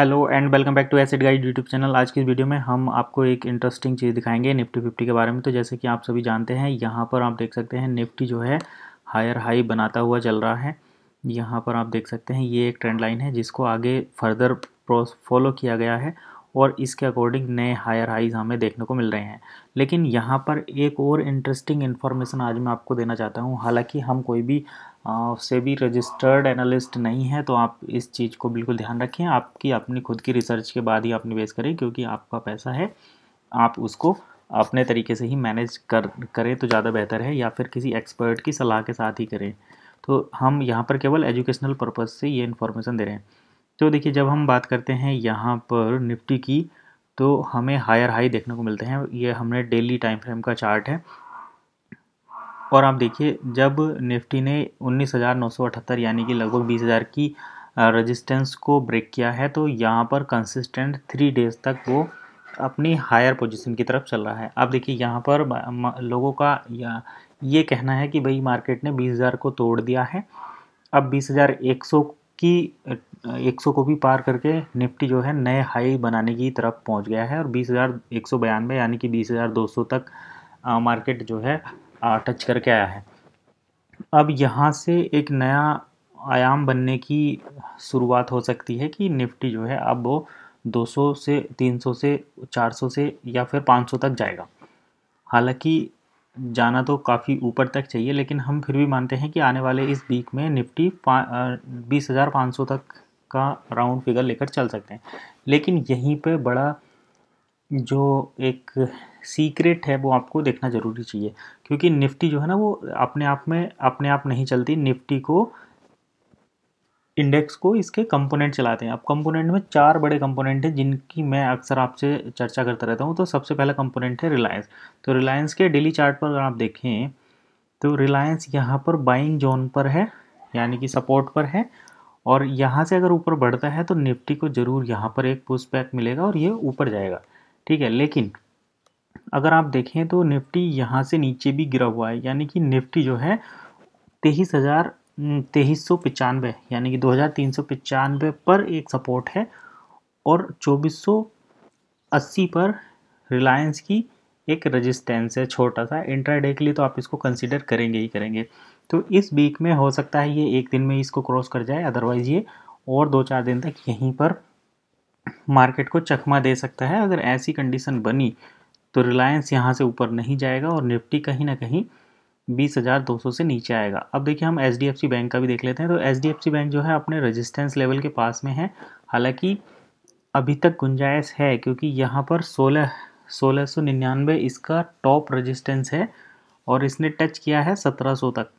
hello and welcome back to Acid Guide YouTube channel आज की इस वीडियो में हम आपको एक इंटरेस्टिंग चीज़ दिखाएंगे निफ्टी फिफ्टी के बारे में तो जैसे कि आप सभी जानते हैं यहाँ पर आप देख सकते हैं निफ्टी जो है हायर हाई बनाता हुआ चल रहा है यहाँ पर आप देख सकते हैं ये एक ट्रेंड लाइन है जिसको आगे फर्दर फॉलो किया गया है और इसके अकॉर्डिंग नए हायर हाइज हमें देखने को मिल रहे हैं लेकिन यहाँ पर एक और इंटरेस्टिंग इन्फॉर्मेशन आज मैं आपको देना चाहता हूँ हालांकि हम कोई भी से भी रजिस्टर्ड एनालिस्ट नहीं है तो आप इस चीज़ को बिल्कुल ध्यान रखें आपकी अपनी खुद की रिसर्च के बाद ही आप निवेश करें क्योंकि आपका पैसा है आप उसको अपने तरीके से ही मैनेज कर करें तो ज़्यादा बेहतर है या फिर किसी एक्सपर्ट की सलाह के साथ ही करें तो हम यहाँ पर केवल एजुकेशनल पर्पज़ से ये इन्फॉर्मेशन दे रहे हैं तो देखिए जब हम बात करते हैं यहाँ पर निफ्टी की तो हमें हायर हाई देखने को मिलते हैं ये हमने डेली टाइम फ्रेम का चार्ट है और आप देखिए जब निफ्टी ने 19,978 यानी कि लगभग 20,000 की रेजिस्टेंस को ब्रेक किया है तो यहाँ पर कंसिस्टेंट थ्री डेज तक वो अपनी हायर पोजीशन की तरफ चल रहा है आप देखिए यहाँ पर लोगों का या ये कहना है कि भाई मार्केट ने 20,000 को तोड़ दिया है अब 20,100 कि 100 को भी पार करके निफ्टी जो है नए हाई बनाने की तरफ पहुंच गया है और बीस हज़ार एक सौ बयानवे यानी कि बीस हज़ार दो सौ तक आ, मार्केट जो है आ, टच करके आया है अब यहाँ से एक नया आयाम बनने की शुरुआत हो सकती है कि निफ्टी जो है अब वो 200 से 300 से 400 से या फिर 500 तक जाएगा हालांकि जाना तो काफ़ी ऊपर तक चाहिए लेकिन हम फिर भी मानते हैं कि आने वाले इस वीक में निफ्टी बीस हज़ार पाँच सौ तक का राउंड फिगर लेकर चल सकते हैं लेकिन यहीं पे बड़ा जो एक सीक्रेट है वो आपको देखना ज़रूरी चाहिए क्योंकि निफ्टी जो है ना वो अपने आप में अपने आप नहीं चलती निफ्टी को इंडेक्स को इसके कंपोनेंट चलाते हैं अब कंपोनेंट में चार बड़े कंपोनेंट हैं जिनकी मैं अक्सर आपसे चर्चा करता रहता हूँ तो सबसे पहला कंपोनेंट है रिलायंस तो रिलायंस के डेली चार्ट पर अगर आप देखें तो रिलायंस यहाँ पर बाइंग जोन पर है यानी कि सपोर्ट पर है और यहाँ से अगर ऊपर बढ़ता है तो निफ्टी को ज़रूर यहाँ पर एक पुश बैक मिलेगा और ये ऊपर जाएगा ठीक है लेकिन अगर आप देखें तो निफ्टी यहाँ से नीचे भी गिरा हुआ है यानी कि निफ्टी जो है तेईस हज़ार तेईस सौ पचानवे यानी कि दो हज़ार तीन सौ पचानवे पर एक सपोर्ट है और चौबीस सौ अस्सी पर रिलायंस की एक रेजिस्टेंस है छोटा सा इंटरडे के लिए तो आप इसको कंसिडर करेंगे ही करेंगे तो इस वीक में हो सकता है ये एक दिन में इसको क्रॉस कर जाए अदरवाइज़ ये और दो चार दिन तक यहीं पर मार्केट को चकमा दे सकता है अगर ऐसी कंडीशन बनी तो रिलायंस यहाँ से ऊपर नहीं जाएगा और निफ्टी कहीं ना कहीं बीस हज़ार दो सौ से नीचे आएगा अब देखिए हम H D F C bank का भी देख लेते हैं तो H D F C bank जो है अपने रजिस्टेंस लेवल के पास में है हालांकि अभी तक गुंजाइश है क्योंकि यहाँ पर सोलह सोलह सौ निन्यानवे इसका टॉप रजिस्टेंस है और इसने टच किया है सत्रह सौ तक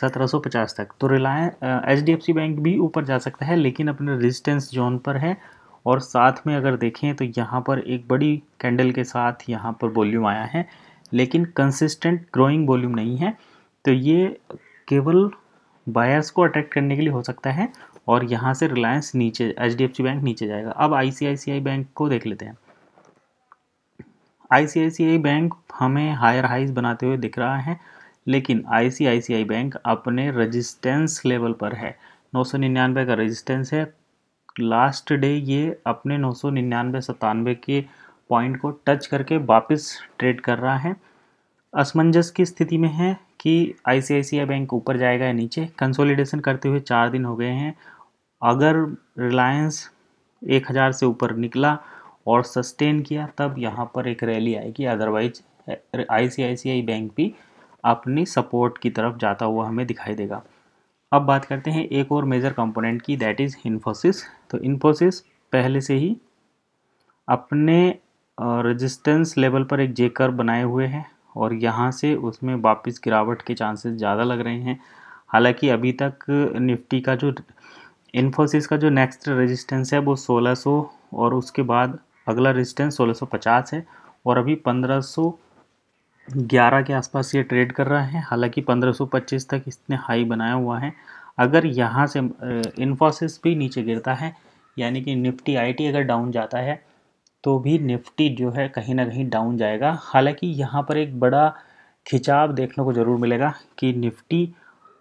सत्रह सौ पचास तक तो Reliance H D F C bank भी ऊपर जा सकता है लेकिन अपने रजिस्टेंस जोन पर है और साथ में अगर देखें तो यहाँ पर एक बड़ी कैंडल के साथ यहाँ पर वॉल्यूम आया है लेकिन कंसिस्टेंट ग्रोइंग वॉल्यूम नहीं है तो ये केवल बायर्स को अट्रैक्ट करने के लिए हो सकता है और यहाँ से रिलायंस नीचे एच बैंक नीचे जाएगा अब आई बैंक को देख लेते हैं आई बैंक हमें हायर हाइज बनाते हुए दिख रहा है लेकिन आई बैंक अपने रजिस्टेंस लेवल पर है 999 का रजिस्टेंस है लास्ट डे ये अपने नौ सौ निन्यानवे सतानवे के पॉइंट को टच करके वापस ट्रेड कर रहा है असमंजस की स्थिति में है कि आई बैंक ऊपर जाएगा या नीचे कंसोलिडेशन करते हुए चार दिन हो गए हैं अगर रिलायंस एक हज़ार से ऊपर निकला और सस्टेन किया तब यहाँ पर एक रैली आएगी अदरवाइज आई बैंक भी अपनी सपोर्ट की तरफ जाता हुआ हमें दिखाई देगा अब बात करते हैं एक और मेजर कंपोनेंट की दैट इज़ इन्फोसिस तो इन्फोसिस पहले से ही अपने रेजिस्टेंस लेवल पर एक जेकर बनाए हुए हैं और यहाँ से उसमें वापस गिरावट के चांसेस ज़्यादा लग रहे हैं हालांकि अभी तक निफ्टी का जो इन्फोसिस का जो नेक्स्ट रेजिस्टेंस है वो 1600 और उसके बाद अगला रेजिस्टेंस 1650 है और अभी 1511 के आसपास ये ट्रेड कर रहा है हालांकि 1525 तक इसने हाई बनाया हुआ है अगर यहाँ से इन्फोसिस भी नीचे गिरता है यानी कि निफ्टी आई अगर डाउन जाता है तो भी निफ्टी जो है कहीं ना कहीं डाउन जाएगा हालांकि यहाँ पर एक बड़ा खिंचाव देखने को ज़रूर मिलेगा कि निफ्टी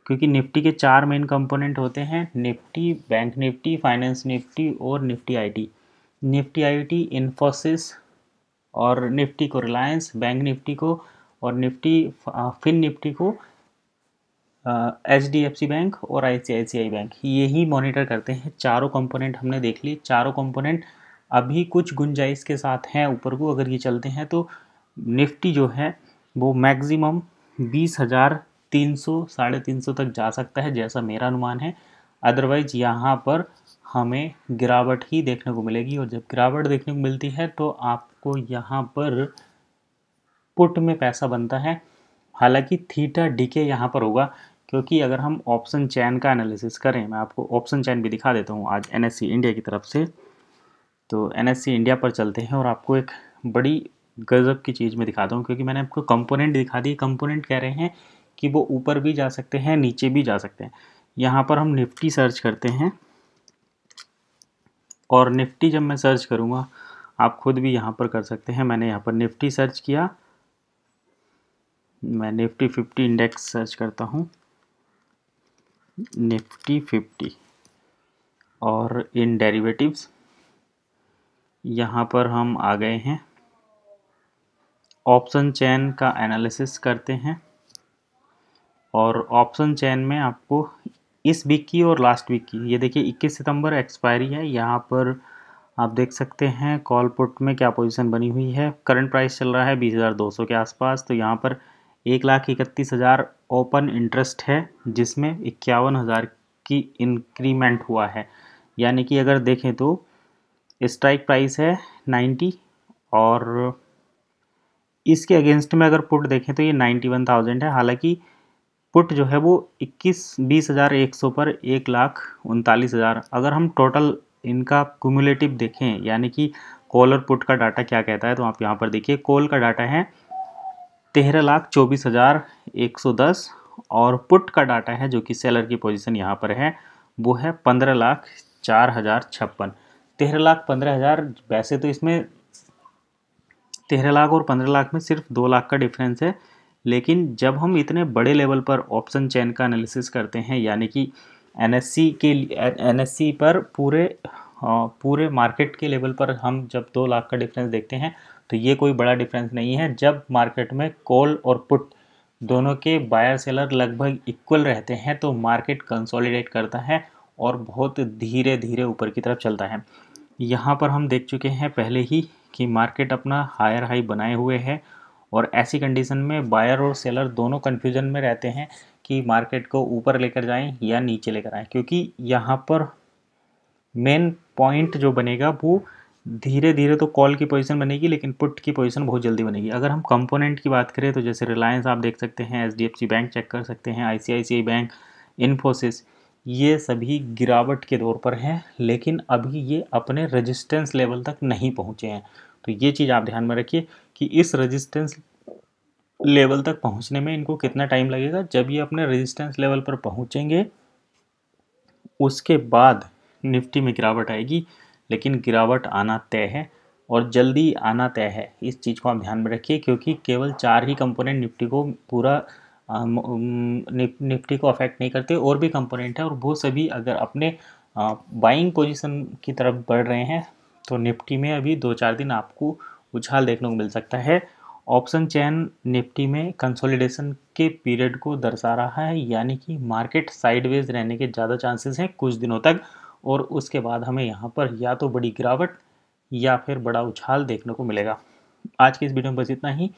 क्योंकि निफ्टी के चार मेन कंपोनेंट होते हैं निफ्टी बैंक निफ्टी फाइनेंस निफ्टी और निफ्टी आईटी निफ्टी आईटी इन्फोसिस और निफ्टी को रिलायंस बैंक निफ्टी को और निफ्टी फिन निफ्टी को H D F C bank और I C I C I bank यही मॉनिटर करते हैं चारों कंपोनेंट हमने देख लिए चारों कंपोनेंट अभी कुछ गुंजाइश के साथ हैं ऊपर को अगर ये चलते हैं तो निफ्टी जो है वो मैक्सिमम बीस हज़ार तीन सौ साढ़े तीन सौ तक जा सकता है जैसा मेरा अनुमान है अदरवाइज यहाँ पर हमें गिरावट ही देखने को मिलेगी और जब गिरावट देखने को मिलती है तो आपको यहाँ पर पुट में पैसा बनता है हालांकि थीटा डीके यहाँ पर होगा क्योंकि अगर हम ऑप्शन चैन का एनालिसिस करें मैं आपको ऑप्शन चैन भी दिखा देता हूँ आज एनएससी इंडिया की तरफ से तो एन इंडिया पर चलते हैं और आपको एक बड़ी गज़ब की चीज़ में दिखाता हूँ क्योंकि मैंने आपको कंपोनेंट दिखा दी कंपोनेंट कह रहे हैं कि वो ऊपर भी जा सकते हैं नीचे भी जा सकते हैं यहाँ पर हम निफ्टी सर्च करते हैं और निफ्टी जब मैं सर्च करूँगा आप खुद भी यहाँ पर कर सकते हैं मैंने यहाँ पर निफ्टी सर्च किया मैं निफ्टी फिफ्टी इंडेक्स सर्च करता हूँ निफ्टी फिफ्टी और इन डेरिवेटिव्स यहाँ पर हम आ गए हैं ऑप्शन चैन का एनालिसिस करते हैं और ऑप्शन चैन में आपको इस वीक की और लास्ट वीक की ये देखिए 21 सितंबर एक्सपायरी है यहाँ पर आप देख सकते हैं कॉल पुट में क्या पोजीशन बनी हुई है करंट प्राइस चल रहा है 20,200 के आसपास तो यहाँ पर एक लाख इकतीस हज़ार ओपन इंटरेस्ट है जिसमें इक्यावन हज़ार की इंक्रीमेंट हुआ है यानी कि अगर देखें तो स्ट्राइक प्राइस है नाइन्टी और इसके अगेंस्ट में अगर पुट देखें तो ये नाइन्टी वन थाउजेंड है हालांकि पुट जो है वो इक्कीस बीस हज़ार एक सौ पर एक लाख उनतालीस हज़ार अगर हम टोटल इनका क्यूमुलेटिव देखें यानी कि कॉल और पुट का डाटा क्या कहता है तो आप यहाँ पर देखिए कॉल का डाटा है तेरह लाख चौबीस हज़ार एक सौ दस और पुट का डाटा है जो कि सेलर की पोजीशन यहाँ पर है वो है पंद्रह लाख चार हज़ार छप्पन तेरह लाख पंद्रह हज़ार वैसे तो इसमें तेरह लाख और पंद्रह लाख में सिर्फ दो लाख का डिफरेंस है लेकिन जब हम इतने बड़े लेवल पर ऑप्शन चैन का एनालिसिस करते हैं यानी कि एनएससी के एनएससी पर पूरे हाँ, पूरे मार्केट के लेवल पर हम जब दो लाख का डिफरेंस देखते हैं तो ये कोई बड़ा डिफरेंस नहीं है जब मार्केट में कॉल और पुट दोनों के बायर सेलर लगभग इक्वल रहते हैं तो मार्केट कंसोलिडेट करता है और बहुत धीरे धीरे ऊपर की तरफ चलता है यहाँ पर हम देख चुके हैं पहले ही कि मार्केट अपना हायर हाई बनाए हुए है और ऐसी कंडीशन में बायर और सेलर दोनों कन्फ्यूजन में रहते हैं कि मार्केट को ऊपर लेकर जाएं या नीचे लेकर आएं क्योंकि यहाँ पर मेन पॉइंट जो बनेगा वो धीरे धीरे तो कॉल की पोजीशन बनेगी लेकिन पुट की पोजीशन बहुत जल्दी बनेगी अगर हम कंपोनेंट की बात करें तो जैसे रिलायंस आप देख सकते हैं एच बैंक चेक कर सकते हैं आई बैंक इन्फोसिस ये सभी गिरावट के दौर पर हैं लेकिन अभी ये अपने रेजिस्टेंस लेवल तक नहीं पहुँचे हैं तो ये चीज़ आप ध्यान में रखिए कि इस रेजिस्टेंस लेवल तक पहुँचने में इनको कितना टाइम लगेगा जब ये अपने रेजिस्टेंस लेवल पर पहुँचेंगे उसके बाद निफ्टी में गिरावट आएगी लेकिन गिरावट आना तय है और जल्दी आना तय है इस चीज़ को आप ध्यान में रखिए क्योंकि केवल चार ही कंपोनेंट निफ्टी को पूरा निफ्टी को अफेक्ट नहीं करते और भी कंपोनेंट हैं और वो सभी अगर अपने बाइंग पोजीशन की तरफ बढ़ रहे हैं तो निफ्टी में अभी दो चार दिन आपको उछाल देखने को मिल सकता है ऑप्शन चैन निफ्टी में कंसोलिडेशन के पीरियड को दर्शा रहा है यानी कि मार्केट साइडवेज रहने के ज़्यादा चांसेस हैं कुछ दिनों तक और उसके बाद हमें यहाँ पर या तो बड़ी गिरावट या फिर बड़ा उछाल देखने को मिलेगा आज के इस वीडियो में बस इतना ही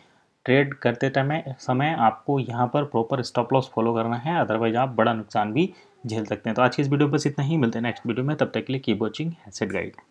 ट्रेड करते समय समय आपको यहाँ पर प्रॉपर स्टॉप लॉस फॉलो करना है अदरवाइज आप बड़ा नुकसान भी झेल सकते हैं तो आज की इस वीडियो बस इतना ही मिलते हैं नेक्स्ट वीडियो में तब तक के लिए की वॉचिंग हैसेट गाइड